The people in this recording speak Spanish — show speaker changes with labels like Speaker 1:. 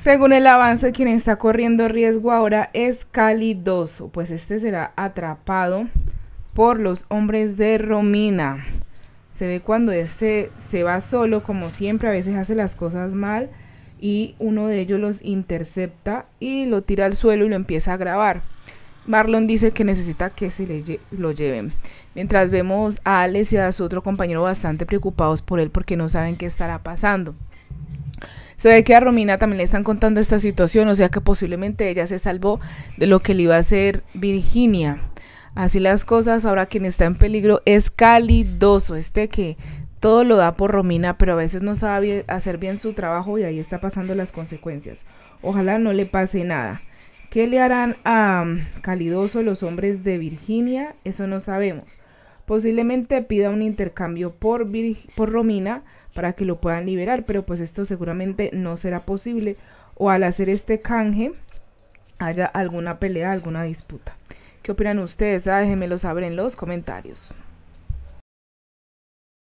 Speaker 1: Según el avance, quien está corriendo riesgo ahora es Calidoso, pues este será atrapado por los hombres de Romina. Se ve cuando este se va solo, como siempre, a veces hace las cosas mal y uno de ellos los intercepta y lo tira al suelo y lo empieza a grabar. Marlon dice que necesita que se lo lleven. Mientras vemos a Alex y a su otro compañero bastante preocupados por él porque no saben qué estará pasando. Se ve que a Romina también le están contando esta situación, o sea que posiblemente ella se salvó de lo que le iba a hacer Virginia. Así las cosas, ahora quien está en peligro es Calidoso, este que todo lo da por Romina, pero a veces no sabe hacer bien su trabajo y ahí está pasando las consecuencias. Ojalá no le pase nada. ¿Qué le harán a mm, Calidoso los hombres de Virginia? Eso no sabemos. Posiblemente pida un intercambio por, por Romina para que lo puedan liberar, pero pues esto seguramente no será posible o al hacer este canje haya alguna pelea, alguna disputa. ¿Qué opinan ustedes? Ah, déjenmelo saber en los comentarios.